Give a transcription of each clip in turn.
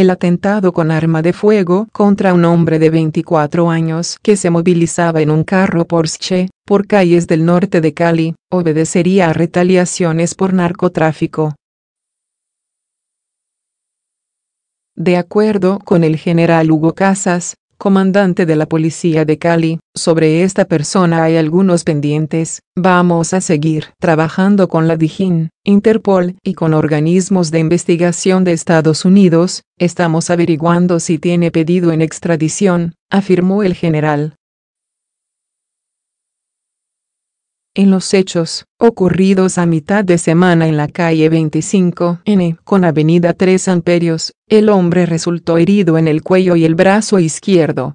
el atentado con arma de fuego contra un hombre de 24 años que se movilizaba en un carro Porsche por calles del norte de Cali, obedecería a retaliaciones por narcotráfico. De acuerdo con el general Hugo Casas, comandante de la policía de Cali, sobre esta persona hay algunos pendientes, vamos a seguir trabajando con la Dijin, Interpol y con organismos de investigación de Estados Unidos, estamos averiguando si tiene pedido en extradición, afirmó el general. en los hechos, ocurridos a mitad de semana en la calle 25N con Avenida 3 Amperios, el hombre resultó herido en el cuello y el brazo izquierdo.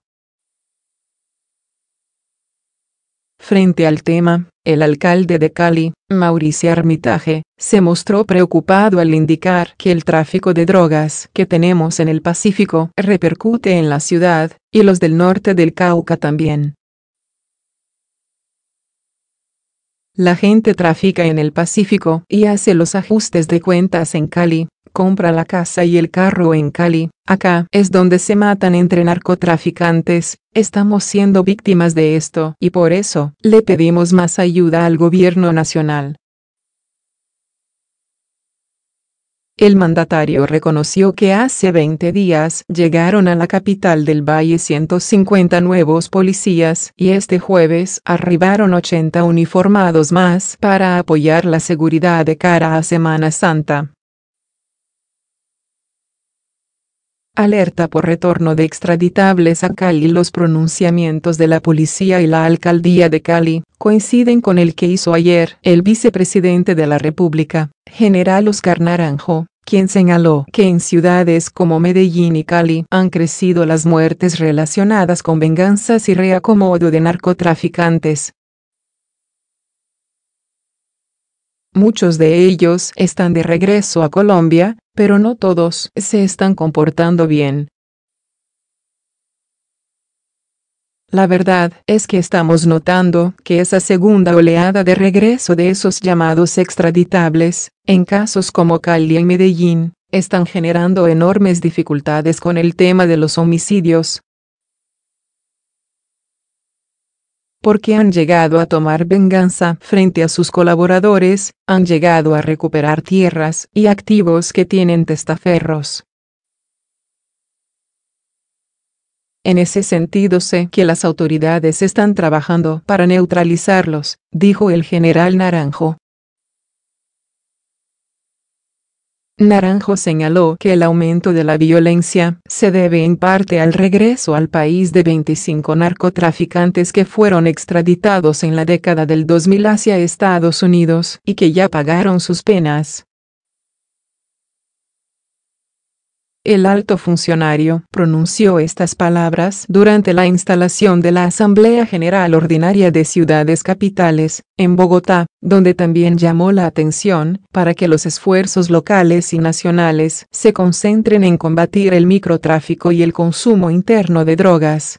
Frente al tema, el alcalde de Cali, Mauricio Armitage, se mostró preocupado al indicar que el tráfico de drogas que tenemos en el Pacífico repercute en la ciudad, y los del norte del Cauca también. La gente trafica en el Pacífico y hace los ajustes de cuentas en Cali, compra la casa y el carro en Cali, acá es donde se matan entre narcotraficantes, estamos siendo víctimas de esto y por eso le pedimos más ayuda al gobierno nacional. El mandatario reconoció que hace 20 días llegaron a la capital del valle 150 nuevos policías y este jueves arribaron 80 uniformados más para apoyar la seguridad de cara a Semana Santa. Alerta por retorno de extraditables a Cali. Los pronunciamientos de la policía y la alcaldía de Cali coinciden con el que hizo ayer el vicepresidente de la República, general Oscar Naranjo, quien señaló que en ciudades como Medellín y Cali han crecido las muertes relacionadas con venganzas y reacomodo de narcotraficantes. Muchos de ellos están de regreso a Colombia, pero no todos se están comportando bien. La verdad es que estamos notando que esa segunda oleada de regreso de esos llamados extraditables, en casos como Cali y Medellín, están generando enormes dificultades con el tema de los homicidios, porque han llegado a tomar venganza frente a sus colaboradores, han llegado a recuperar tierras y activos que tienen testaferros. En ese sentido sé que las autoridades están trabajando para neutralizarlos, dijo el general Naranjo. Naranjo señaló que el aumento de la violencia se debe en parte al regreso al país de 25 narcotraficantes que fueron extraditados en la década del 2000 hacia Estados Unidos y que ya pagaron sus penas. El alto funcionario pronunció estas palabras durante la instalación de la Asamblea General Ordinaria de Ciudades Capitales, en Bogotá, donde también llamó la atención para que los esfuerzos locales y nacionales se concentren en combatir el microtráfico y el consumo interno de drogas.